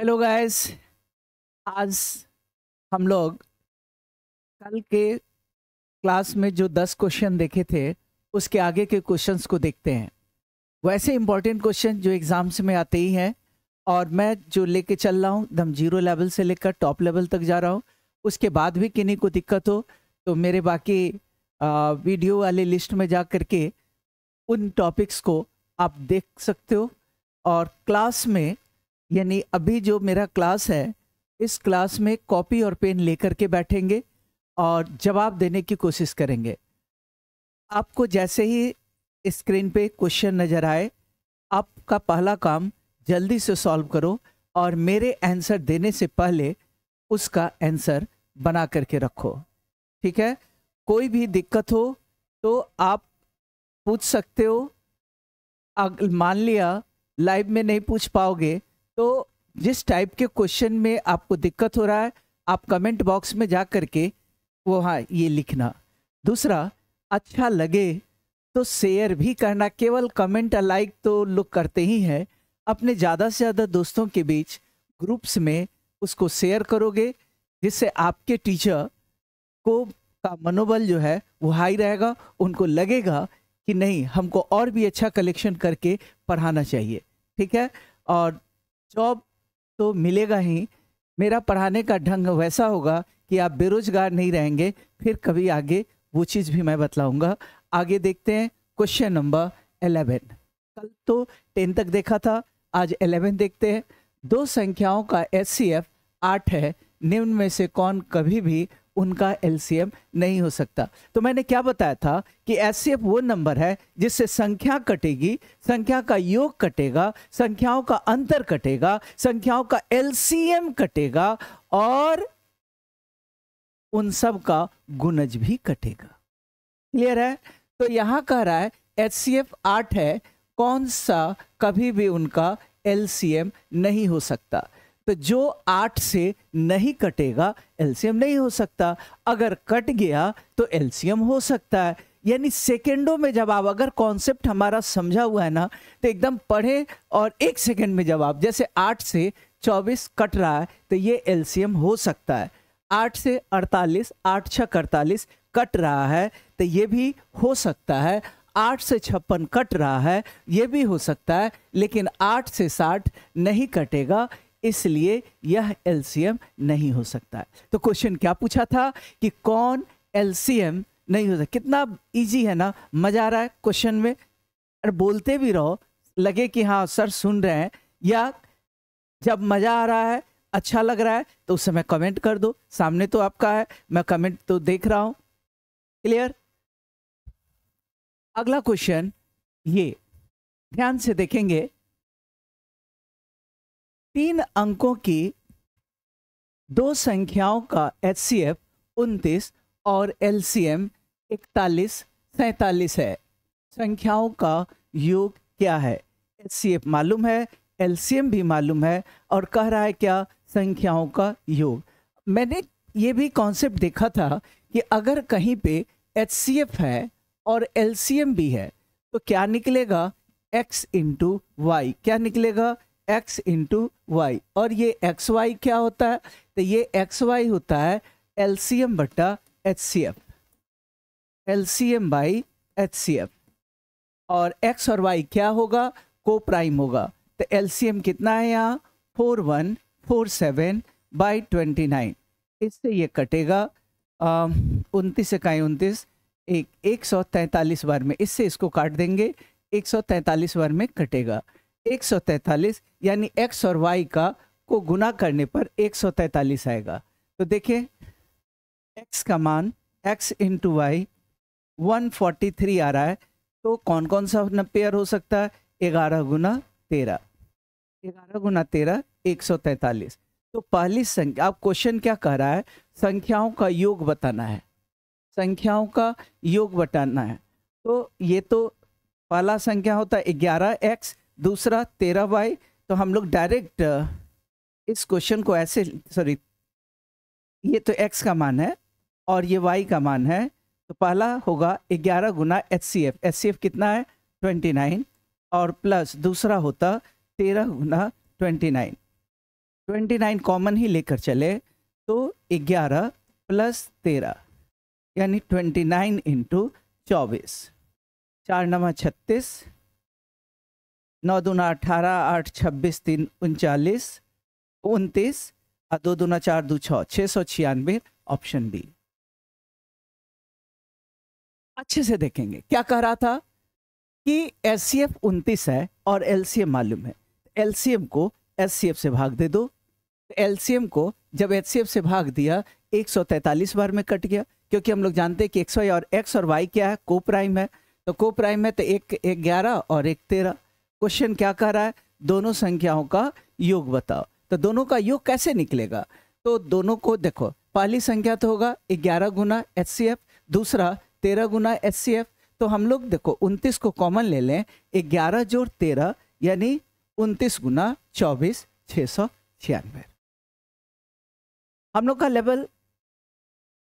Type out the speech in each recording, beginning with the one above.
hello guys आज हम लोग कल के क्लास में जो दस क्वेश्चन देखे थे उसके आगे के क्वेश्चंस को देखते हैं वैसे इंपॉर्टेंट क्वेश्चन जो एग्ज़ाम्स में आते ही हैं और मैं जो लेके चल रहा हूँ एकदम जीरो लेवल से लेकर टॉप लेवल तक जा रहा हूँ उसके बाद भी किन्हीं को दिक्कत हो तो मेरे बाकी वीडियो वाले लिस्ट में जा करके उन टॉपिक्स को आप देख सकते हो और क्लास में यानी अभी जो मेरा क्लास है इस क्लास में कॉपी और पेन लेकर के बैठेंगे और जवाब देने की कोशिश करेंगे आपको जैसे ही स्क्रीन पे क्वेश्चन नज़र आए आपका पहला काम जल्दी से सॉल्व करो और मेरे आंसर देने से पहले उसका आंसर बना करके रखो ठीक है कोई भी दिक्कत हो तो आप पूछ सकते हो मान लिया लाइव में नहीं पूछ पाओगे तो जिस टाइप के क्वेश्चन में आपको दिक्कत हो रहा है आप कमेंट बॉक्स में जा करके वो हाँ ये लिखना दूसरा अच्छा लगे तो शेयर भी करना केवल कमेंट लाइक तो लोग करते ही हैं अपने ज़्यादा से ज़्यादा दोस्तों के बीच ग्रुप्स में उसको शेयर करोगे जिससे आपके टीचर को का मनोबल जो है वो हाई रहेगा उनको लगेगा कि नहीं हमको और भी अच्छा कलेक्शन करके पढ़ाना चाहिए ठीक है और जॉब तो मिलेगा ही मेरा पढ़ाने का ढंग वैसा होगा कि आप बेरोजगार नहीं रहेंगे फिर कभी आगे वो चीज़ भी मैं बतलाऊंगा आगे देखते हैं क्वेश्चन नंबर एलेवन कल तो टेन तक देखा था आज एलेवन देखते हैं दो संख्याओं का एस सी एफ आठ है निम्न में से कौन कभी भी उनका एलसीएम नहीं हो सकता तो मैंने क्या बताया था कि एस वो नंबर है जिससे संख्या कटेगी संख्या का योग कटेगा संख्याओं का अंतर कटेगा संख्याओं का एल कटेगा और उन सब का गुणज भी कटेगा क्लियर है तो यहां कह रहा है एच सी एफ आठ है कौन सा कभी भी उनका एल नहीं हो सकता तो जो आठ से नहीं कटेगा एल्सियम नहीं हो सकता अगर कट गया तो एल्सियम हो सकता है यानी सेकेंडों में जवाब अगर कॉन्सेप्ट हमारा समझा हुआ है ना तो एकदम पढ़े और एक सेकेंड में जवाब जैसे आठ से चौबीस कट रहा है तो ये एल्सियम हो सकता है आठ से अड़तालीस आठ छक अड़तालीस कट रहा है तो ये भी हो सकता है आठ से छप्पन कट रहा है ये भी हो सकता है लेकिन आठ से साठ नहीं कटेगा इसलिए यह एलसीएम नहीं हो सकता है तो क्वेश्चन क्या पूछा था कि कौन एलसीएम नहीं हो सकता कितना इजी है ना मजा आ रहा है क्वेश्चन में और बोलते भी रहो लगे कि हाँ सर सुन रहे हैं या जब मज़ा आ रहा है अच्छा लग रहा है तो उस समय कमेंट कर दो सामने तो आपका है मैं कमेंट तो देख रहा हूं क्लियर अगला क्वेश्चन ये ध्यान से देखेंगे तीन अंकों की दो संख्याओं का एच सी एफ उनतीस और एल सी एम इकतालीस सैतालीस है संख्याओं का योग क्या है एच सी एफ मालूम है एल सी एम भी मालूम है और कह रहा है क्या संख्याओं का योग मैंने ये भी कॉन्सेप्ट देखा था कि अगर कहीं पे एच सी एफ है और एल सी एम भी है तो क्या निकलेगा एक्स इंटू वाई क्या निकलेगा एक्स इंटू वाई और ये एक्स वाई क्या होता है तो ये एक्स वाई होता है एल सी एम बट्टा H C F L C M by H C F और एक्स और वाई क्या होगा को प्राइम होगा तो एल सी एम कितना है यहाँ four one four seven by twenty nine इससे ये कटेगा उनतीस इकाई उनतीस एक एक सौ तैंतालीस बार में इससे इसको काट देंगे एक सौ तैंतालीस बार में कटेगा 143 यानी x और y का को गुना करने पर 143 आएगा तो देखिए x का मान x इंटू वाई वन आ रहा है तो कौन कौन सा पेयर हो सकता है ग्यारह गुना तेरह ग्यारह गुना तेरह एक सौ तैंतालीस तो पहली संख्या आप क्वेश्चन क्या कह रहा है संख्याओं का योग बताना है संख्याओं का योग बताना है तो ये तो पहला संख्या होता है ग्यारह एक्स दूसरा तेरह बाई तो हम लोग डायरेक्ट इस क्वेश्चन को ऐसे सॉरी ये तो एक्स का मान है और ये वाई का मान है तो पहला होगा ग्यारह गुना H C F H C F कितना है ट्वेंटी नाइन और प्लस दूसरा होता तेरह गुना twenty nine twenty nine common ही लेकर चले तो ग्यारह प्लस तेरह यानी ट्वेंटी नाइन इंटू चौबीस चार नवा छत्तीस नौ दूना अठारह आठ छब्बीस तीन उनचालीस उनतीस और दो दूना चार दो छः छः सौ छियानवे ऑप्शन बी अच्छे से देखेंगे क्या कह रहा था कि एल सी एफ उनतीस है और एल सी एम मालूम है एल सी एम को एस सी एफ से भाग दे दो एल सी एम को जब एच सी एफ से भाग दिया एक सौ तैंतालीस बार में कट गया क्योंकि हम लोग जानते हैं कि एक्स वाई और एक्स और वाई क्या है को प्राइम है तो को प्राइम है तो एक एक ग्यारह और एक तेरह क्वेश्चन क्या कह रहा है दोनों संख्याओं का योग बताओ तो दोनों का योग कैसे निकलेगा तो दोनों को देखो पहली संख्या तो होगा ग्यारह गुना एच दूसरा तेरह गुना एच तो हम लोग देखो उनतीस को कॉमन ले लें ग्यारह जोड़ तेरह यानी उनतीस गुना चौबीस छः सौ छियानवे हम लोग का लेवल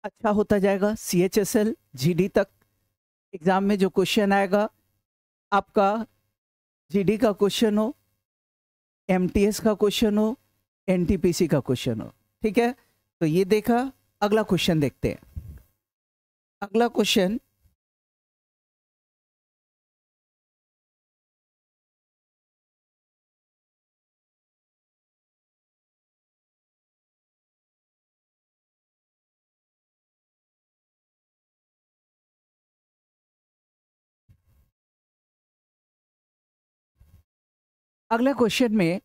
अच्छा होता जाएगा C H S L G D तक एग्ज़ाम में जो क्वेश्चन आएगा आपका जीडी का क्वेश्चन हो एमटीएस का क्वेश्चन हो एनटीपीसी का क्वेश्चन हो ठीक है तो ये देखा अगला क्वेश्चन देखते हैं अगला क्वेश्चन अगला क्वेश्चन में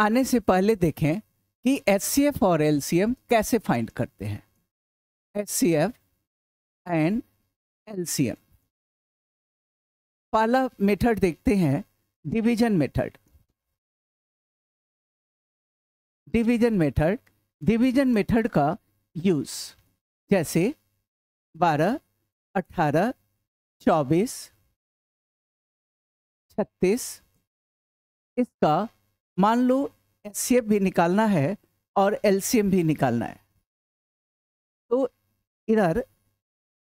आने से पहले देखें कि एच और एल कैसे फाइंड करते हैं एच एंड एल पहला मेथड देखते हैं division method division method division method का यूज़ जैसे 12, 18, 24, 36, इसका मान लो एस भी निकालना है और एल भी निकालना है तो इधर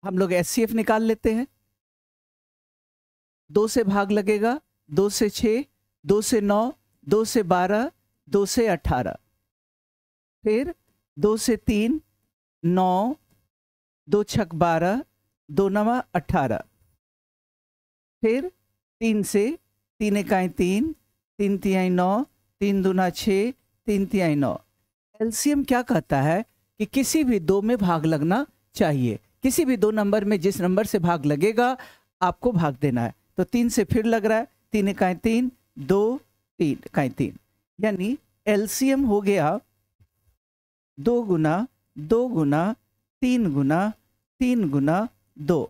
हम लोग एस निकाल लेते हैं दो से भाग लगेगा दो से छ दो से नौ दो से बारह दो से अठारह फिर दो से तीन नौ दो छक बारह दो नवा अठारह फिर तीन से तीन इकाई तीन तीन तिहाई नौ तीन दुना छः तीन तिहाई नौ एलसीएम क्या कहता है कि किसी भी दो में भाग लगना चाहिए किसी भी दो नंबर में जिस नंबर से भाग लगेगा आपको भाग देना है तो तीन से फिर लग रहा है तीन इकाई तीन दो तीन इकाई तीन यानी एलसीएम हो गया दो गुना दो गुना तीन गुना तीन गुना दो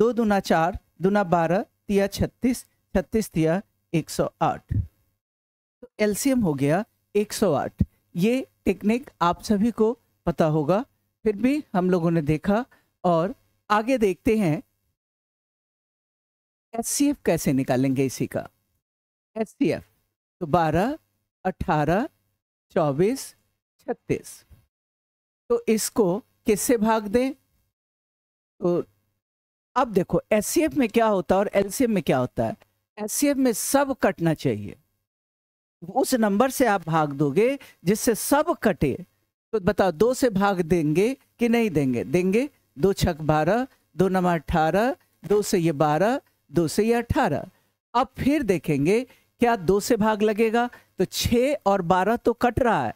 दो दुना चार दुना बारह तिया छत्तीस छत्तीस तिया 108 तो एलसीएम हो गया 108 ये टेक्निक आप सभी को पता होगा फिर भी हम लोगों ने देखा और आगे देखते हैं एस कैसे निकालेंगे इसी का एस सी एफ तो बारह अठारह चौबीस छत्तीस तो इसको किससे भाग दें तो अब देखो एस में क्या होता है और एल में क्या होता है एस में सब कटना चाहिए उस नंबर से आप भाग दोगे जिससे सब कटे तो बताओ दो से भाग देंगे कि नहीं देंगे देंगे दो छक बारह दो नंबर अठारह दो से ये बारह दो से ये अठारह अब फिर देखेंगे क्या दो से भाग लगेगा तो छः और बारह तो कट रहा है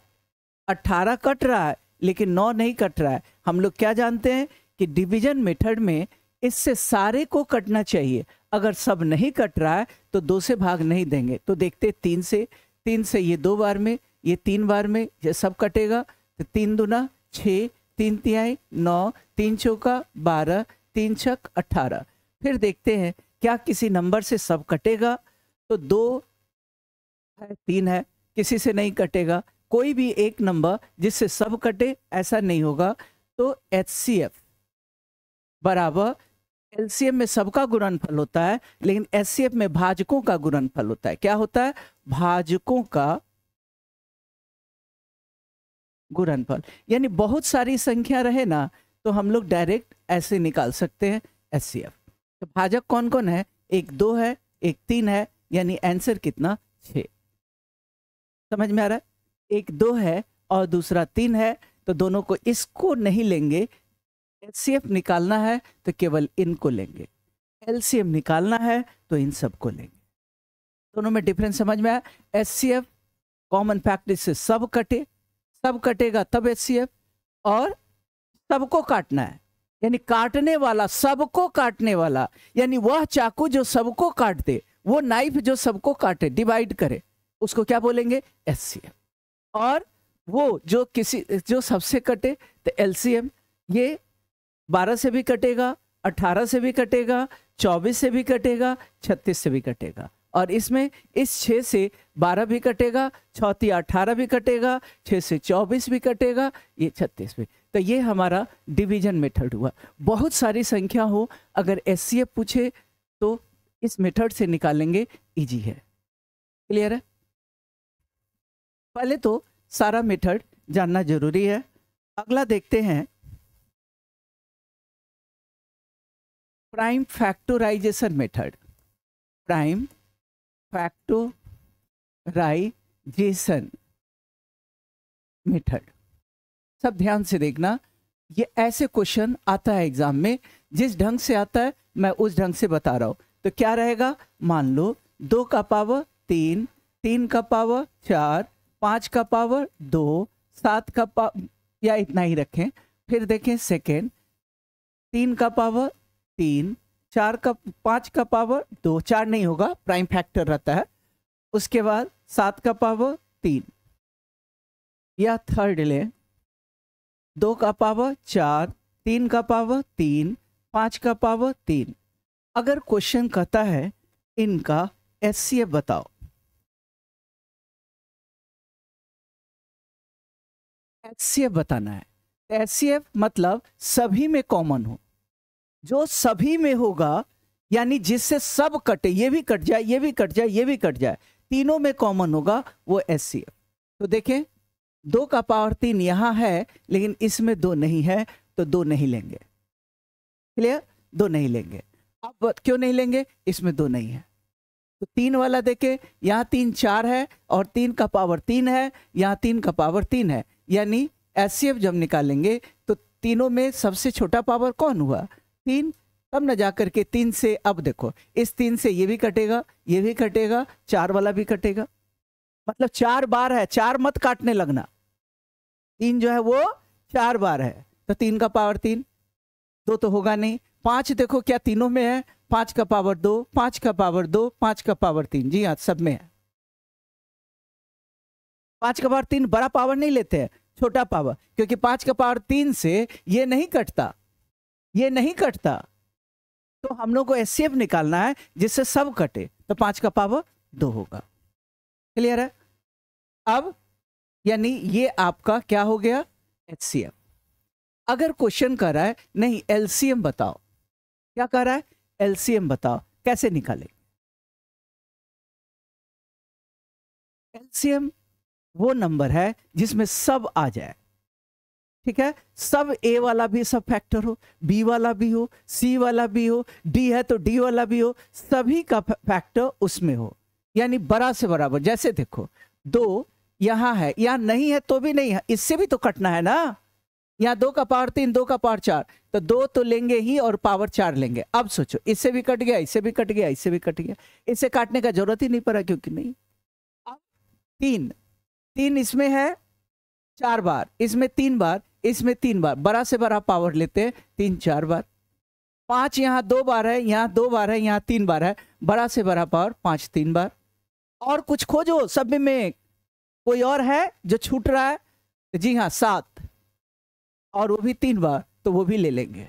अट्ठारह कट रहा है लेकिन नौ नहीं कट रहा है हम लोग क्या जानते हैं कि डिवीजन मेथड में इससे सारे को कटना चाहिए अगर सब नहीं कट रहा है तो दो से भाग नहीं देंगे तो देखते तीन से तीन से ये दो बार में ये तीन बार में ये सब कटेगा तो तीन दुना छः तीन तिहाई नौ तीन चौका बारह तीन छक अट्ठारह फिर देखते हैं क्या किसी नंबर से सब कटेगा तो दो है तीन है किसी से नहीं कटेगा कोई भी एक नंबर जिससे सब कटे ऐसा नहीं होगा तो एच सी एफ बराबर एलसीएम में सबका गुणनफल होता है लेकिन एस में भाजकों का गुणनफल होता है क्या होता है भाजकों का गुणनफल यानी बहुत सारी संख्या रहे ना तो हम लोग डायरेक्ट ऐसे निकाल सकते हैं एस तो भाजक कौन कौन है एक दो है एक तीन है यानी आंसर कितना छ समझ में आ रहा है एक दो है और दूसरा तीन है तो दोनों को इसको नहीं लेंगे एचसीएफ निकालना है तो केवल इनको लेंगे एलसीएम निकालना है तो इन सबको लेंगे दोनों में डिफरेंस समझ में आया एफ कॉमन फैक्ट्री से सब कटे सब कटेगा तब एफ और सबको काटना है यानी काटने वाला सबको काटने वाला यानी वह चाकू जो सबको काट दे वो नाइफ जो सबको काटे डिवाइड करे उसको क्या बोलेंगे एफ और वो जो किसी जो सबसे कटे तो एम ये बारह से भी कटेगा अट्ठारह से भी कटेगा चौबीस से भी कटेगा छत्तीस से भी कटेगा और इसमें इस छः से बारह भी कटेगा चौथी अठारह भी कटेगा छः से चौबीस भी कटेगा ये छत्तीस भी तो ये हमारा डिवीजन मेथड हुआ बहुत सारी संख्या हो अगर एस पूछे तो इस मेथड से निकालेंगे इजी है क्लियर है पहले तो सारा मेथड जानना जरूरी है अगला देखते हैं prime factorisation method prime factorisation method सब ध्यान से देखना ये ऐसे क्वेश्चन आता है एग्जाम में जिस ढंग से आता है मैं उस ढंग से बता रहा हूं तो क्या रहेगा मान लो दो का पावर तीन तीन का पावर चार पांच का पावर दो सात का पावर या इतना ही रखें फिर देखें सेकेंड तीन का पावर तीन चार का पाँच का पावर दो चार नहीं होगा प्राइम फैक्टर रहता है उसके बाद सात का पावर तीन या थर्ड ले दो का पावर चार तीन का पावर तीन पाँच का पावर तीन अगर क्वेश्चन कहता है इनका एस बताओ एस बताना है एस मतलब सभी में कॉमन हो जो सभी में होगा यानी जिससे सब कटे ये भी कट जाए ये भी कट जाए ये भी कट जाए तीनों में कॉमन होगा वो एस तो देखें दो का पावर तीन यहां है लेकिन इसमें दो नहीं है तो दो नहीं लेंगे क्लियर दो नहीं लेंगे अब क्यों नहीं लेंगे इसमें दो नहीं है तो तीन वाला देखे यहां तीन चार है और तीन का पावर तीन है यहां तीन का पावर तीन है यानी एस जब निकालेंगे तो तीनों में सबसे छोटा पावर कौन हुआ तीन तब न जा करके तीन से अब देखो इस तीन से ये भी कटेगा ये भी कटेगा चार वाला भी कटेगा मतलब चार बार है चार मत काटने लगना तीन जो है वो चार बार है तो तीन का पावर तीन दो तो होगा नहीं पांच देखो क्या तीनों में है पांच का पावर दो पांच का पावर दो पांच का पावर तीन जी हाँ सब में है पांच का पावर तीन बड़ा पावर नहीं लेते हैं छोटा पावर क्योंकि पांच का पावर तीन से ये नहीं कटता ये नहीं कटता तो हम लोग को एस निकालना है जिससे सब कटे तो पांच का पावर दो होगा क्लियर है अब यानी ये आपका क्या हो गया एच अगर क्वेश्चन कर रहा है नहीं एल बताओ क्या कर रहा है एल बताओ कैसे निकालेंगे एल वो नंबर है जिसमें सब आ जाए ठीक है सब ए वाला भी सब फैक्टर हो बी वाला भी हो सी वाला भी हो डी है तो डी वाला भी हो सभी का फैक्टर उसमें हो यानी बड़ा से बराबर जैसे देखो दो यहां है या नहीं है तो भी नहीं है इससे भी तो कटना है ना या दो का पावर तीन दो का पावर चार तो दो तो लेंगे ही और पावर चार लेंगे अब सोचो इससे भी कट गया इससे भी कट गया इससे भी कट गया इससे काटने का जरूरत ही नहीं पड़ा क्योंकि नहीं अब तीन तीन इसमें है चार बार इसमें तीन बार इसमें तीन बार बड़ा से बड़ा पावर लेते हैं तीन चार बार पांच यहां दो बार है यहां दो बार है यहां तीन बार है बड़ा से बड़ा पावर पांच तीन बार और कुछ खोजो सब में कोई और है जो छूट रहा है जी हाँ सात और वो भी तीन बार तो वो भी ले लेंगे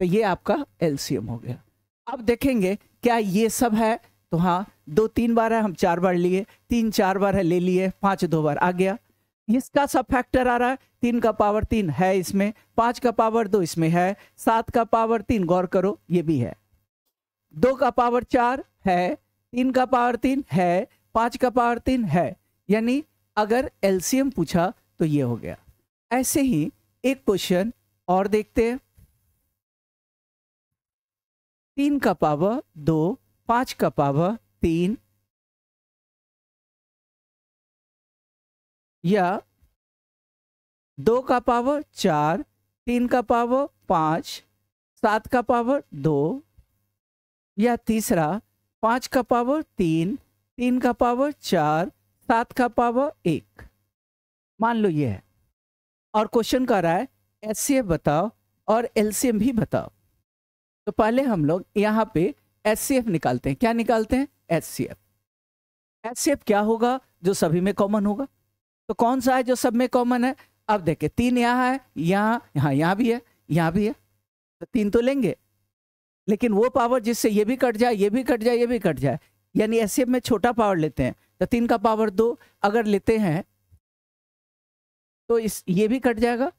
तो ये आपका एलसीएम हो गया अब देखेंगे क्या ये सब है तो हाँ दो तीन बार है हम चार बार लिए तीन चार बार है ले लिए पांच दो बार आ गया इसका सब फैक्टर आ रहा है तीन का पावर तीन है इसमें पांच का पावर दो इसमें है सात का पावर तीन गौर करो ये भी है दो का पावर चार है तीन का पावर तीन है पांच का पावर तीन है यानी अगर एलसीएम पूछा तो ये हो गया ऐसे ही एक क्वेश्चन और देखते हैं तीन का पावर दो पांच का पावर तीन या दो का पावर चार तीन का पावर पाँच सात का पावर दो या तीसरा पाँच का पावर तीन तीन का पावर चार सात का पावर एक मान लो ये है और क्वेश्चन कर रहा है एस बताओ और एल भी बताओ तो पहले हम लोग यहाँ पे एस निकालते हैं क्या निकालते हैं एस सी क्या होगा जो सभी में कॉमन होगा तो कौन सा है जो सब में कॉमन है अब देखे तीन यहाँ है यहाँ यहाँ यहाँ भी है यहाँ भी है तो तीन तो लेंगे लेकिन वो पावर जिससे ये भी कट जाए ये भी कट जाए ये भी कट जाए यानी ऐसे में छोटा पावर लेते हैं तो तीन का पावर दो अगर लेते हैं तो इस ये भी कट जाएगा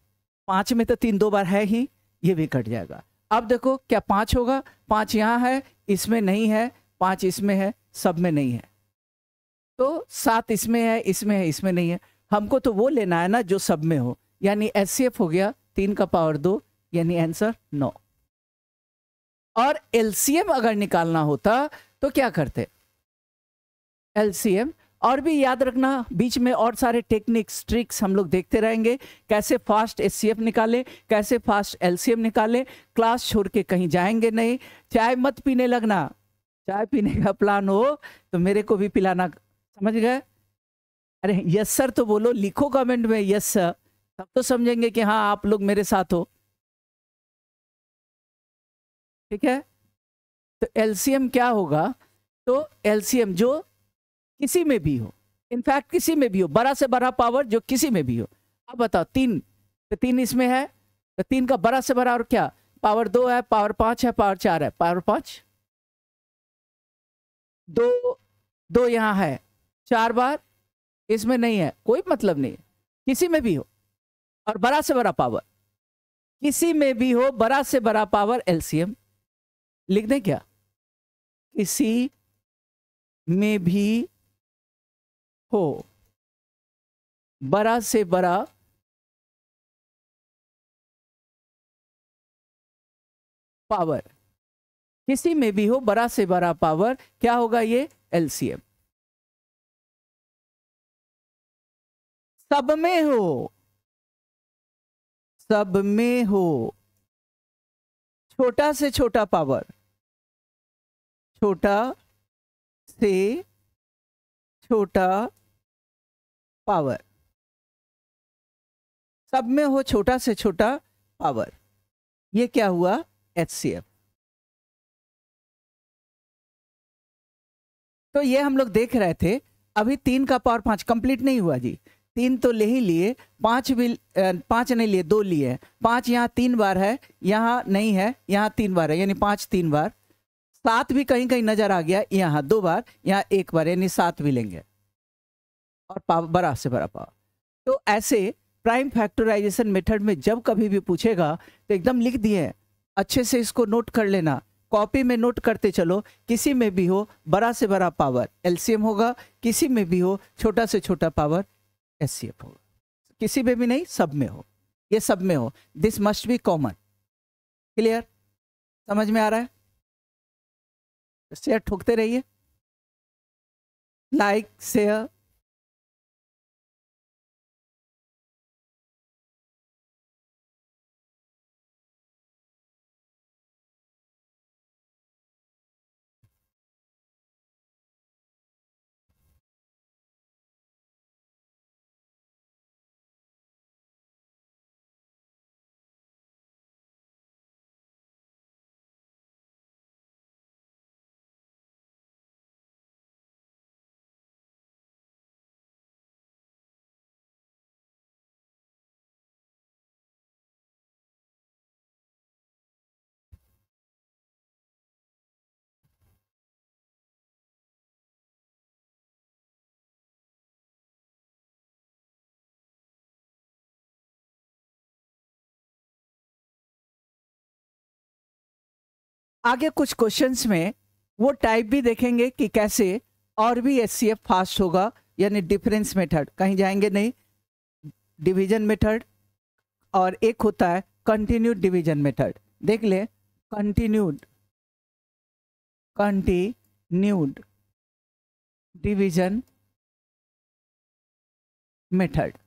पांच में तो तीन दो बार है ही ये भी कट जाएगा अब देखो क्या पांच होगा पांच यहाँ है इसमें नहीं है पांच इसमें है सब में नहीं है तो सात इसमें है इसमें है इसमें नहीं है हमको तो वो लेना है ना जो सब में हो यानी एस हो गया तीन का पावर दो यानी आंसर नौ और एल अगर निकालना होता तो क्या करते एल और भी याद रखना बीच में और सारे टेक्निक्स ट्रिक्स हम लोग देखते रहेंगे कैसे फास्ट एस निकालें कैसे फास्ट एम निकालें क्लास छोड़ के कहीं जाएंगे नहीं चाय मत पीने लगना चाय पीने का प्लान हो तो मेरे को भी पिलाना समझ गए अरे यस सर तो बोलो लिखो कमेंट में यस सर तब तो समझेंगे कि हाँ आप लोग मेरे साथ हो ठीक है तो एलसीएम क्या होगा तो एलसीएम जो किसी में भी हो इनफैक्ट किसी में भी हो बड़ा से बड़ा पावर जो किसी में भी हो अब बताओ तीन तो तीन इसमें है तो तीन का बड़ा से बड़ा और क्या पावर दो है पावर पाँच है पावर चार है पावर पाँच दो दो यहाँ है चार बार इसमें नहीं है कोई मतलब नहीं है किसी में भी हो और बड़ा से बड़ा पावर किसी में भी हो बड़ा से बड़ा पावर एलसीएम लिख दें क्या किसी में भी हो बड़ा से बड़ा पावर किसी में भी हो बड़ा से बड़ा पावर क्या होगा ये एलसीएम सब में हो सब में हो छोटा से छोटा पावर छोटा से छोटा पावर सब में हो छोटा से छोटा पावर ये क्या हुआ एच सी एफ तो ये हम लोग देख रहे थे अभी तीन का पावर पांच कंप्लीट नहीं हुआ जी तीन तो ले ही लिए पांच भी पांच नहीं लिए दो लिए पांच यहाँ तीन बार है यहाँ नहीं है यहाँ तीन बार है यानी पांच तीन बार सात भी कहीं कहीं नजर आ गया यहाँ दो बार यहाँ एक बार यानी सात भी लेंगे और पाव बड़ा से बड़ा पाव तो ऐसे प्राइम फैक्टराइजेशन मेथड में जब कभी भी पूछेगा तो एकदम लिख दिए अच्छे से इसको नोट कर लेना कॉपी में नोट करते चलो किसी में भी हो बड़ा से बड़ा पावर एलसीएम होगा किसी में भी हो छोटा से छोटा पावर एस सी एफ हो किसी में भी नहीं सब में हो ये सब में हो this must be common clear समझ में आ रहा है शेयर ठोकते रहिए लाइक शेयर आगे कुछ क्वेश्चंस में वो टाइप भी देखेंगे कि कैसे और भी एस फास्ट होगा यानी डिफरेंस मेथड कहीं जाएंगे नहीं डिवीजन मेथड और एक होता है कंटिन्यूड डिवीजन मेथड देख ले continued continued division method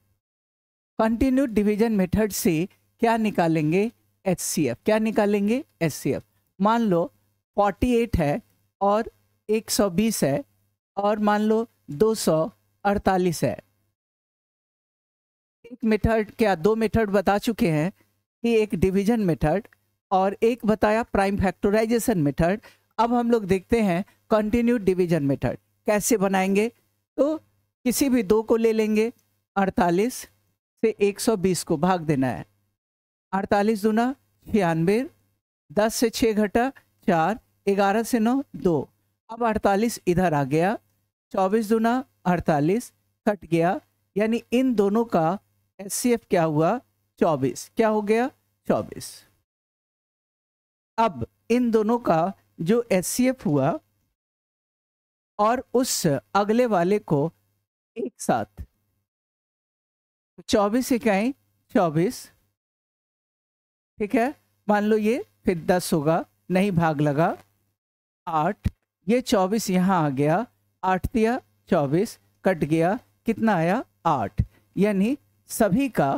continued division method से क्या निकालेंगे एच क्या निकालेंगे एस मान लो 48 है और 120 है और मान लो 248 है एक मेथड क्या दो मेथड बता चुके हैं कि एक डिवीजन मेथड और एक बताया प्राइम फैक्टराइजेशन मेथड अब हम लोग देखते हैं कंटिन्यू डिवीजन मेथड कैसे बनाएंगे तो किसी भी दो को ले लेंगे 48 से 120 को भाग देना है 48 दूना छियानवे दस से छः घटा चार ग्यारह से नौ दो अब अड़तालीस इधर आ गया चौबीस दुना अड़तालीस कट गया यानी इन दोनों का एस क्या हुआ चौबीस क्या हो गया चौबीस अब इन दोनों का जो एस हुआ और उस अगले वाले को एक साथ चौबीस इकाई चौबीस ठीक है मान लो ये फिर दस होगा नहीं भाग लगा आठ ये चौबीस यहाँ आ गया आठ दिया चौबीस कट गया कितना आया आठ यानी सभी का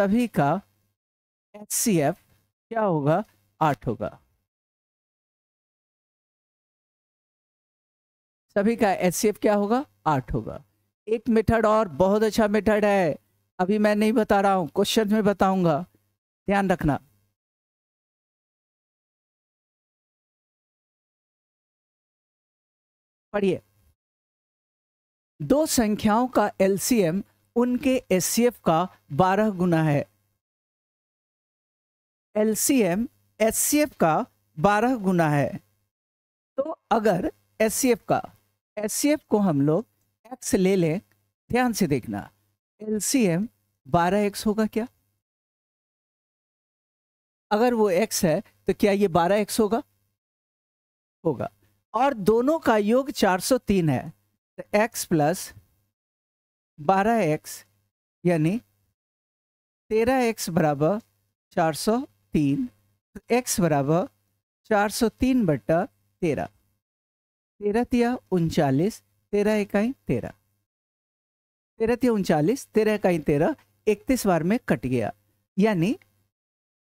सभी का एस सी एफ क्या होगा आठ होगा सभी का एस सी एफ क्या होगा आठ होगा एक मेथड और बहुत अच्छा मेथड है अभी मैं नहीं बता रहा हूँ क्वेश्चन में बताऊंगा ध्यान रखना पढ़िए दो संख्याओं का एलसीएम उनके एससीएफ का बारह गुना है एलसीएम एससीएफ का बारह गुना है तो अगर एससीएफ का एससीएफ को हम लोग एक्स ले लें ध्यान से देखना एलसीएम बारह एक्स होगा क्या अगर वो एक्स है तो क्या ये बारह एक्स होगा होगा और दोनों का योग 403 है तो एक्स प्लस बारह एक्स यानी तेरह एक्स बराबर चार सौ तीन तो एक्स बराबर चार सौ तीन बट्टा तेरह तेरह तिया उनचालीस तेरह इकाई तेरह तेरह तिया उनचालीस तेरह इकाई तेरह इकतीस बार में कट गया यानी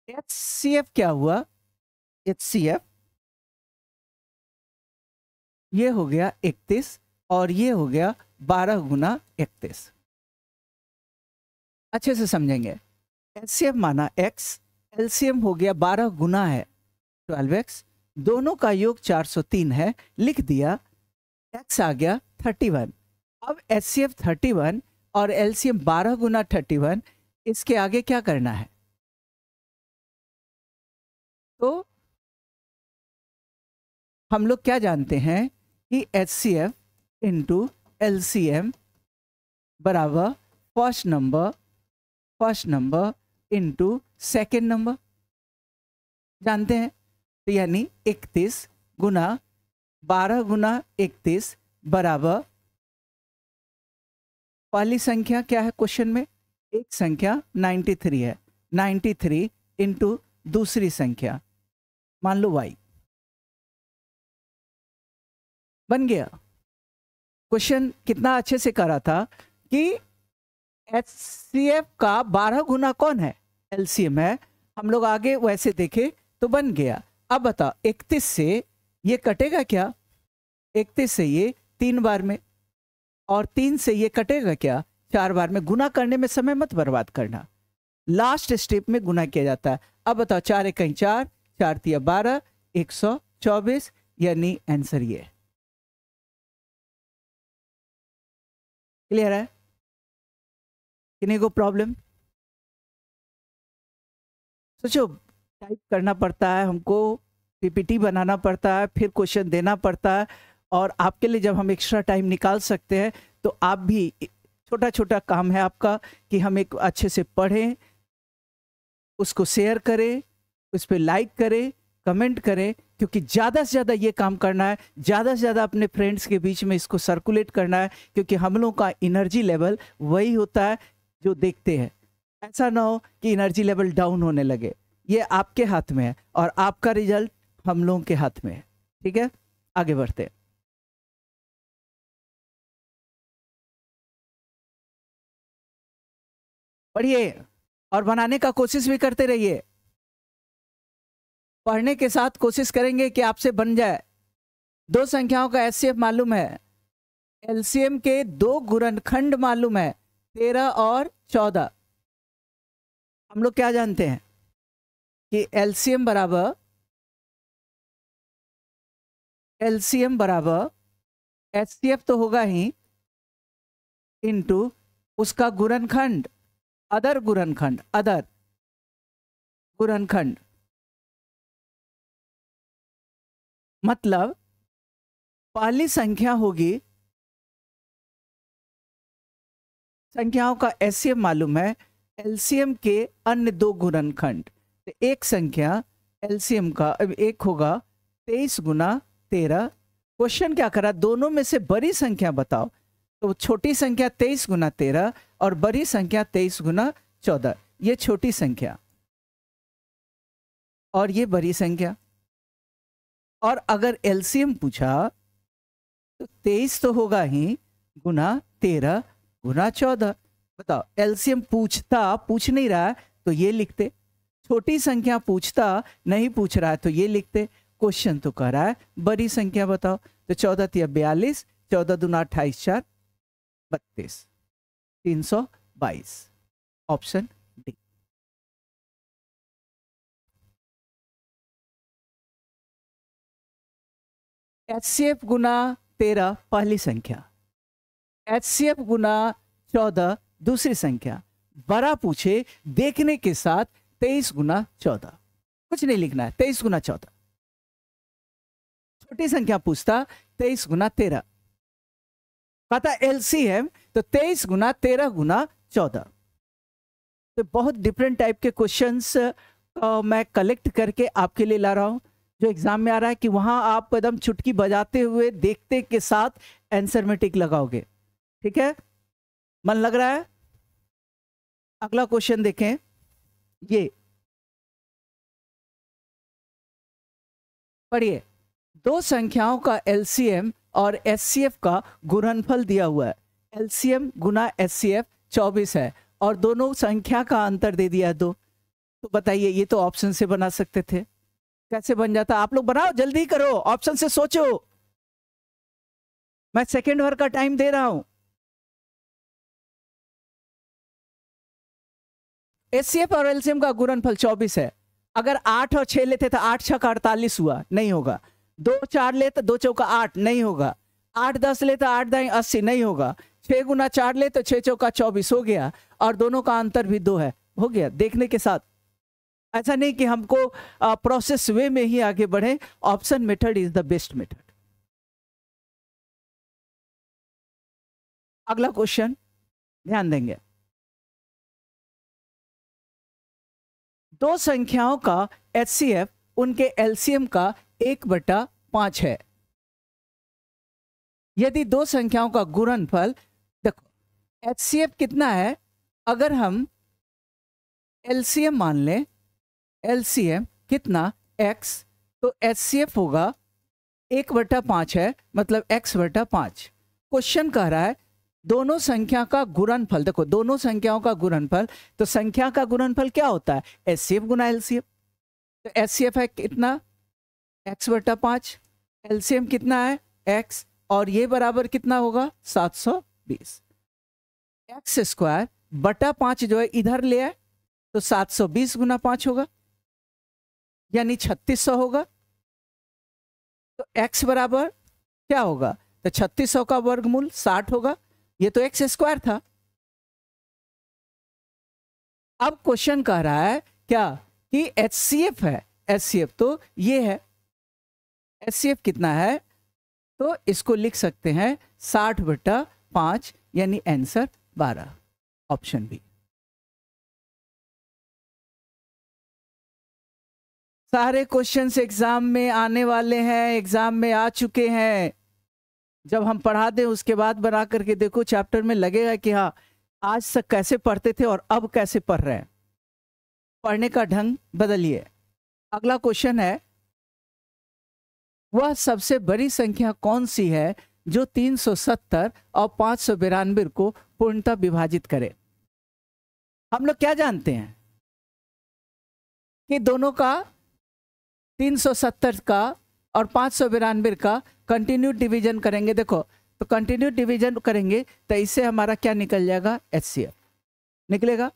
एच सी एफ क्या हुआ एच सी एफ ये हो गया इकतीस और ये हो गया बारह गुना इकतीस अच्छे से समझेंगे एलसीएम माना एक्स एलसीएम हो गया बारह गुना है ट्वेल्व एक्स दोनों का योग 403 है लिख दिया एक्स आ गया 31 अब एच सी एफ थर्टी और एल सी एम बारह गुना थर्टी इसके आगे क्या करना है तो हम लोग क्या जानते हैं कि H C F into L C M बराबर first number first number into second number जानते हैं तो यानी इकतीस गुना बारह गुना इकतीस बराबर पहली संख्या क्या है क्वेश्चन में एक संख्या नाइन्टी थ्री है नाइन्टी थ्री इंटू दूसरी संख्या मान लो वाई बन गया क्वेश्चन कितना अच्छे से करा था कि एच का बारह गुना कौन है एलसीएम है हम लोग आगे वैसे देखे तो बन गया अब बताओ इकतीस से ये कटेगा क्या इकतीस से ये तीन बार में और तीन से ये कटेगा क्या चार बार में गुना करने में समय मत बर्बाद करना लास्ट स्टेप में गुना किया जाता है अब बताओ चार एक कहीं चार चार तिया बारह एक सौ चौबीस यानी आंसर ये क्लियर है किन्हीं को प्रॉब्लम सोचो टाइप करना पड़ता है हमको पीपीटी बनाना पड़ता है फिर क्वेश्चन देना पड़ता है और आपके लिए जब हम एक्स्ट्रा टाइम निकाल सकते हैं तो आप भी छोटा छोटा काम है आपका कि हम एक अच्छे से पढ़ें उसको शेयर करें उस पर लाइक करें कमेंट करें क्योंकि ज़्यादा से ज़्यादा ये काम करना है ज़्यादा से ज़्यादा अपने फ्रेंड्स के बीच में इसको सर्कुलेट करना है क्योंकि हम लोगों का एनर्जी लेवल वही होता है जो देखते हैं ऐसा ना हो कि एनर्जी लेवल डाउन होने लगे ये आपके हाथ में है और आपका रिजल्ट हम लोगों के हाथ में है ठीक है आगे बढ़ते हैं पढ़िए और बनाने का कोशिश भी करते रहिए पढ़ने के साथ कोशिश करेंगे कि आपसे बन जाए दो संख्याओं का एच मालूम है एलसीएम के दो गुणनखंड मालूम है तेरह और चौदह हम लोग क्या जानते हैं कि एलसीएम बराबर एलसीएम बराबर एस तो होगा ही इनटू उसका गुरनखंड अदर गुरनखंड अदर गुरनखंड मतलब पहली संख्या होगी संख्याओं का एलसीएम मालूम है एलसीएम के अन्य दो गुणनखंड तो एक संख्या एलसीएम का एक होगा तेईस गुना तेरह क्वेश्चन क्या करा दोनों में से बड़ी संख्या बताओ तो छोटी संख्या तेईस गुना तेरह और बड़ी संख्या तेईस गुना चौदह ये छोटी संख्या और ये बड़ी संख्या और अगर एलसीएम पूछा तो तेईस तो होगा ही गुना तेरह गुना चौदह बताओ एलसीएम पूछता पूछ नहीं रहा तो ये लिखते छोटी संख्या पूछता नहीं पूछ रहा है तो ये लिखते क्वेश्चन तो कर रहा है बड़ी संख्या बताओ तो चौदह तीन बयालीस चौदह दुना अट्ठाईस चार बत्तीस तीन सौ बाईस ऑप्शन एच सी एफ गुना तेरह पहली संख्या एच सी एफ गुना चौदह दूसरी संख्या बड़ा पूछे देखने के साथ तेईस गुना चौदह कुछ नहीं लिखना है तेईस गुना चौदह छोटी संख्या पूछता तेईस गुना तेरह पता एम तो तेईस गुना तेरह गुना चौदह तो बहुत डिफरेंट टाइप के क्वेश्चंस मैं कलेक्ट करके आपके लिए ला रहा हूं जो एग्जाम में आ रहा है कि वहां आप एकदम चुटकी बजाते हुए देखते के साथ एंसर में टिक लगाओगे ठीक है मन लग रहा है अगला क्वेश्चन देखें ये पढ़िए दो संख्याओं का एलसीएम और एससीएफ का गुणनफल दिया हुआ है एलसीएम गुना एससीएफ 24 है और दोनों संख्या का अंतर दे दिया दो तो बताइए ये तो ऑप्शन से बना सकते थे कैसे बन जाता आप लोग बनाओ जल्दी करो ऑप्शन से सोचो मैं सेकेंड वर्क का टाइम दे रहा हूं एससीएफ और एलसीएम का गुणनफल 24 है अगर आठ और छह लेते तो आठ छह का अड़तालीस हुआ नहीं होगा दो चार ले तो दो चौका आठ नहीं होगा आठ दस ले तो आठ दाई अस्सी नहीं होगा छः गुना चार ले तो छः चौका चौबीस हो गया और दोनों का अंतर भी दो है हो गया देखने के साथ ऐसा नहीं कि हमको प्रोसेस वे में ही आगे बढ़े option method is the best method अगला क्वेश्चन ध्यान देंगे दो संख्याओं का एच उनके एलसीएम का एक बटा पांच है यदि दो संख्याओं का गुणनफल देखो एच कितना है अगर हम एलसीएम मान लें एल कितना एक्स तो एच होगा एक बटा पाँच है मतलब एक्स बटा पाँच क्वेश्चन कह रहा है दोनों संख्या का गुणनफल देखो दोनों संख्याओं का गुणनफल तो संख्या का गुणनफल क्या होता है एस सी एफ गुना एल सी एफ तो एस सी एफ है कितना एक्स बटा पाँच एल सी एम कितना है एक्स और ये बराबर कितना होगा सात सौ बीस एक्स स्क्वायर बटा पाँच जो है इधर ले आए तो सात सौ बीस गुना पाँच होगा यानी छत्तीस सौ होगा तो x बराबर क्या होगा तो छत्तीस सौ का वर्गमूल साठ होगा ये तो एक्स स्क्वायर था अब क्वेश्चन कह रहा है क्या कि एच सी एफ है एच सी एफ तो ये है एच सी एफ कितना है तो इसको लिख सकते हैं साठ बटा पांच यानी आंसर बारह ऑप्शन बी सारे क्वेश्चंस एग्ज़ाम में आने वाले हैं एग्ज़ाम में आ चुके हैं जब हम पढ़ा दें उसके बाद बना करके देखो चैप्टर में लगेगा कि हाँ आज तक कैसे पढ़ते थे और अब कैसे पढ़ रहे हैं पढ़ने का ढंग बदलिए अगला क्वेश्चन है वह सबसे बड़ी संख्या कौन सी है जो 370 और पाँच को पूर्णतः विभाजित करे हम लोग क्या जानते हैं कि दोनों का 370 का और पाँच सौ बिरानवे का कंटिन्यू डिवीजन करेंगे देखो तो कंटिन्यू डिवीजन करेंगे तो इससे हमारा क्या निकल जाएगा एच निकलेगा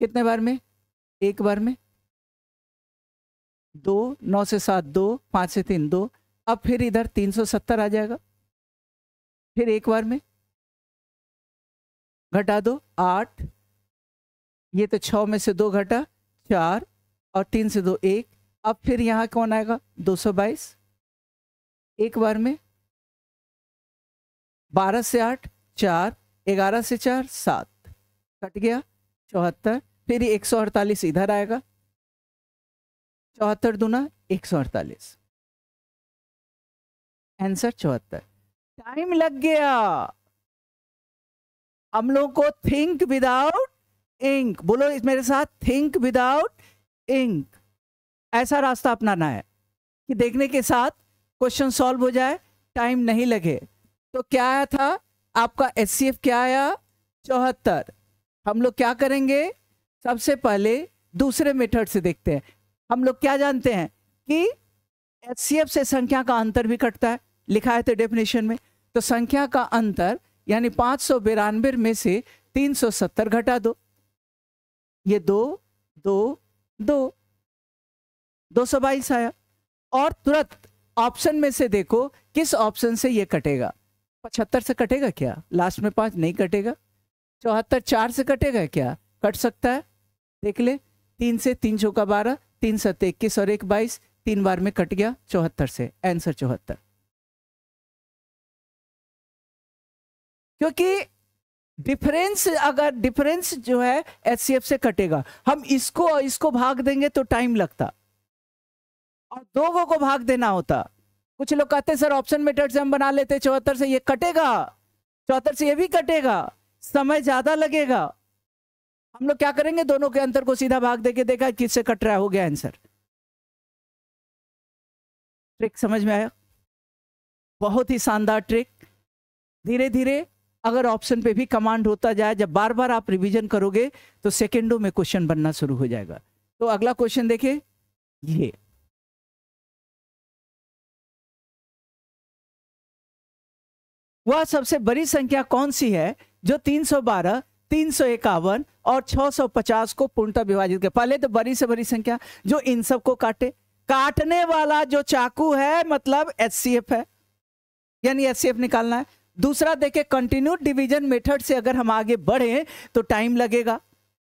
कितने बार में एक बार में दो नौ से सात दो पाँच से तीन दो अब फिर इधर तीन सौ सत्तर आ जाएगा फिर एक बार में घटा दो आठ ये तो छः में से दो घटा चार और तीन से दो एक अब फिर यहाँ कौन आएगा 222 एक बार में 12 से 8 चार 11 से 4 सात कट गया चौहत्तर फिर एक सौ अड़तालीस इधर आएगा चौहत्तर दूना एक सौ अड़तालीस आंसर चौहत्तर टाइम लग गया हम लोगों को थिंक विदाउट इंक बोलो मेरे साथ थिंक विदाउट इंक ऐसा रास्ता अपनाना है कि देखने के साथ क्वेश्चन सॉल्व हो जाए टाइम नहीं लगे तो क्या आया था आपका एस क्या आया चौहत्तर हम लोग क्या करेंगे सबसे पहले दूसरे मेथड से देखते हैं हम लोग क्या जानते हैं कि एस से संख्या का अंतर भी कटता है लिखा है तो डेफिनेशन में तो संख्या का अंतर यानी पाँच सौ बिरानवे में से तीन सौ सत्तर घटा दो ये दो दो दो दो आया और तुरंत ऑप्शन में से देखो किस ऑप्शन से ये कटेगा पचहत्तर से कटेगा क्या लास्ट में पाँच नहीं कटेगा चौहत्तर चार से कटेगा क्या कट सकता है देख ले तीन से तीन चौका बारह तीन सत्य तो इक्कीस और एक बाईस तीन बार में कट गया चौहत्तर से आंसर चौहत्तर क्योंकि डिफरेंस अगर डिफरेंस जो है एच से कटेगा हम इसको इसको भाग देंगे तो टाइम लगता और दो गो को भाग देना होता कुछ लोग कहते सर ऑप्शन मेथड से हम बना लेते चौहत्तर से ये कटेगा चौहत्तर से ये भी कटेगा समय ज्यादा लगेगा हम लोग क्या करेंगे दोनों के अंतर को सीधा भाग देके देखा किससे कट रहा हो गया आंसर ट्रिक समझ में आया बहुत ही शानदार ट्रिक धीरे धीरे अगर ऑप्शन पे भी कमांड होता जाए जब बार बार आप रिवीजन करोगे तो सेकेंडों में क्वेश्चन बनना शुरू हो जाएगा तो अगला क्वेश्चन देखिए ये वह सबसे बड़ी संख्या कौन सी है जो 312, तीन सौ इक्यावन और 650 को पूर्णतः विभाजित कर पहले तो बड़ी से बड़ी संख्या जो इन सब को काटे काटने वाला जो चाकू है मतलब एच है यानी एच निकालना है दूसरा देखे कंटिन्यू डिवीजन मेथड से अगर हम आगे बढ़े तो टाइम लगेगा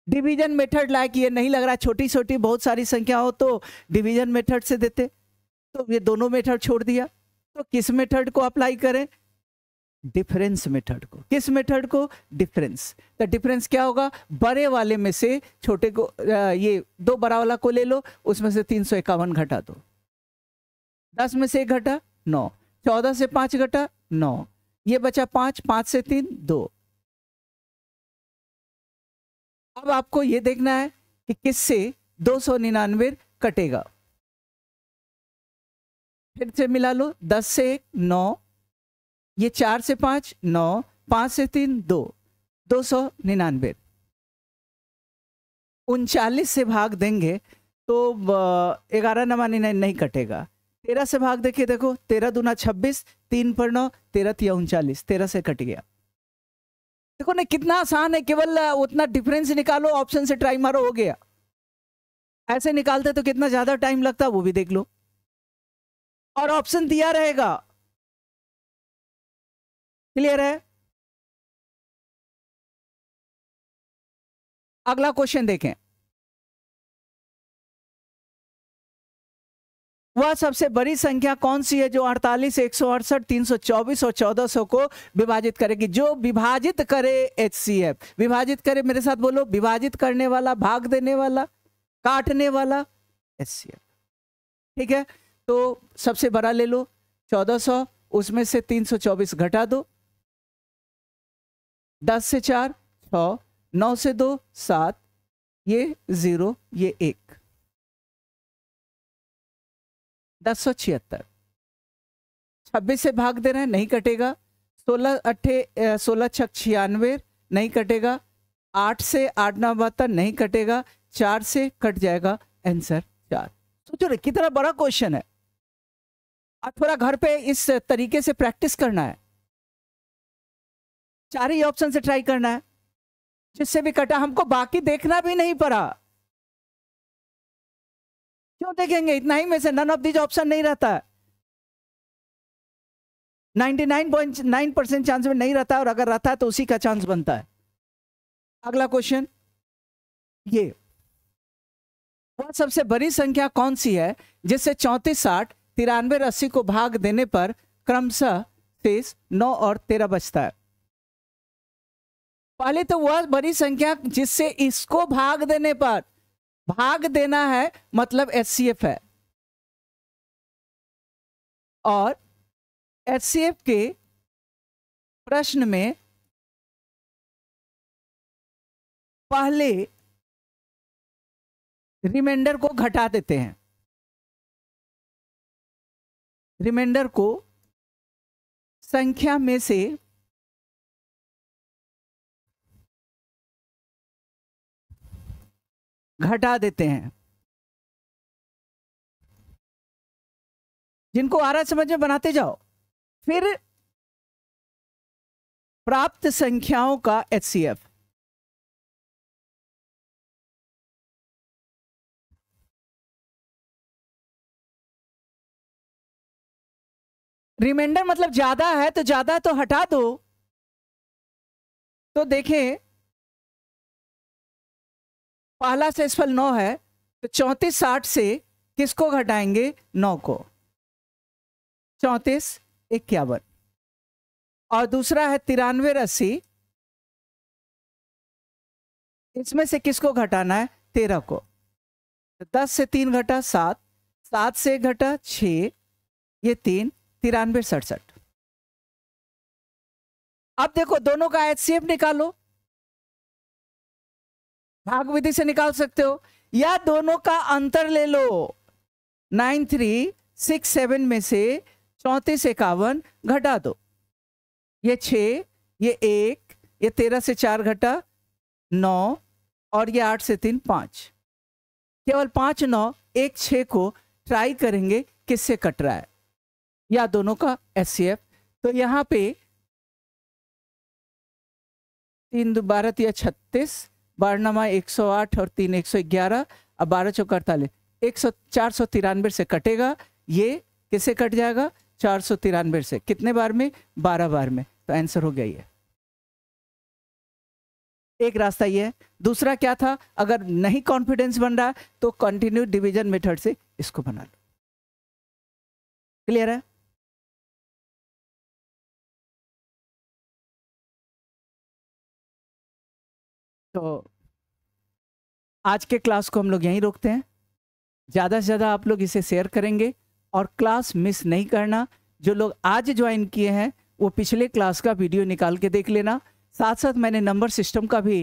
डिवीजन मेथड लाइक ये नहीं लग रहा छोटी छोटी बहुत सारी संख्या हो तो डिवीजन मेथड से देते तो ये दोनों मेथड छोड़ दिया तो किस मेथड को अप्लाई करें डिफरेंस मेथड को किस मेथड को डिफरेंस तो डिफरेंस क्या होगा बड़े वाले में से छोटे को ये दो बड़ा वाला को ले लो उसमें से तीन सौ इक्यावन घटा दो दस में से एक घटा नौ चौदह से पांच घटा नौ ये बचा पांच पांच से तीन दो अब आपको ये देखना है कि किससे दो सौ निन्यानवे कटेगा फिर से मिला लो दस से एक नौ ये चार से पाँच नौ पाँच से तीन दो दो सौ निन्यानवे उनचालीस से भाग देंगे तो ग्यारह नवा निन्यानवे नहीं कटेगा तेरह से भाग देखिए देखो तेरह दूना छब्बीस तीन पर नौ तेरह तिया उनचालीस तेरह से कट गया देखो ना कितना आसान है केवल उतना डिफरेंस निकालो ऑप्शन से ट्राई मारो हो गया ऐसे निकालते तो कितना ज्यादा टाइम लगता वो भी देख लो और ऑप्शन दिया रहेगा क्लियर है अगला क्वेश्चन देखें वह सबसे बड़ी संख्या कौन सी है जो अड़तालीस एक सौ अड़सठ तीन सौ चौबीस और चौदह सौ को विभाजित करेगी जो विभाजित करे एच सी एफ विभाजित करे मेरे साथ बोलो विभाजित करने वाला भाग देने वाला काटने वाला एच सी एफ ठीक है तो सबसे बड़ा ले लो चौदह सौ उसमें से तीन सौ चौबीस घटा दो दस से चार छ नौ से दो सात ये ज़ीरो ये एक दस सौ छिहत्तर छब्बीस से भाग दे रहे हैं नहीं कटेगा सोलह अट्ठे सोलह छक छियानवे नहीं कटेगा आठ से आठ नौ बहत्तर नहीं कटेगा चार से कट जाएगा आंसर चार सोचो तो कितना बड़ा क्वेश्चन है और थोड़ा घर पे इस तरीके से प्रैक्टिस करना है चार ही ऑप्शन से ट्राई करना है जिससे भी कटा हमको बाकी देखना भी नहीं पड़ा क्यों देखेंगे इतना ही में से नन ऑफ दीज ऑप्शन नहीं रहता है नाइन परसेंट चांस में नहीं रहता और अगर रहता है तो उसी का चांस बनता है अगला क्वेश्चन ये वह सबसे बड़ी संख्या कौन सी है जिससे चौंतीस साठ तिरानवे अस्सी को भाग देने पर क्रमशः तेईस नौ और तेरह बचता है पहले तो वह बड़ी संख्या जिससे इसको भाग देने पर भाग देना है मतलब एस है और एस के प्रश्न में पहले रिमाइंडर को घटा देते हैं रिमाइंडर को संख्या में से घटा देते हैं जिनको आरा समझ में बनाते जाओ फिर प्राप्त संख्याओं का एच सी एफ रिमाइंडर मतलब ज्यादा है तो ज्यादा तो हटा दो तो देखें पहला शेषफल नौ है तो चौंतीस साठ से किसको घटाएंगे नौ को चौंतीस इक्यावन और दूसरा है तिरानवे रस्सी इसमें से किसको घटाना है तेरह को तो दस से तीन घटा सात सात से घटा छ ये तीन तिरानवे सड़सठ अब देखो दोनों का एच निकालो भाग विधि से निकाल सकते हो या दोनों का अंतर ले लो नाइन थ्री सिक्स सेवन में से चौंतीस इक्यावन घटा दो ये छ ये एक ये तेरह से चार घटा नौ और ये आठ से तीन पांच केवल पांच नौ एक छ को ट्राई करेंगे किससे कट रहा है या दोनों का एस तो यहां पे तीन दो बारह या छत्तीस बारनामा एक सौ आठ और तीन एक सौ ग्यारह अब बारह चौक अड़तालीस एक सौ चार सौ तिरानवे से कटेगा ये किसे कट जाएगा चार सौ तिरानवे से कितने बार में बारह बार में तो आंसर हो गया ये एक रास्ता ये है दूसरा क्या था अगर नहीं कॉन्फिडेंस बन रहा तो कंटिन्यू डिवीजन मेथड से इसको बना लो क्लियर है तो आज के क्लास को हम लोग यहीं रोकते हैं ज़्यादा से ज़्यादा आप लोग इसे शेयर करेंगे और क्लास मिस नहीं करना जो लोग आज ज्वाइन किए हैं वो पिछले क्लास का वीडियो निकाल के देख लेना साथ साथ मैंने नंबर सिस्टम का भी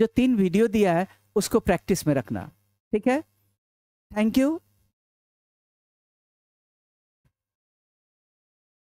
जो तीन वीडियो दिया है उसको प्रैक्टिस में रखना ठीक है थैंक यू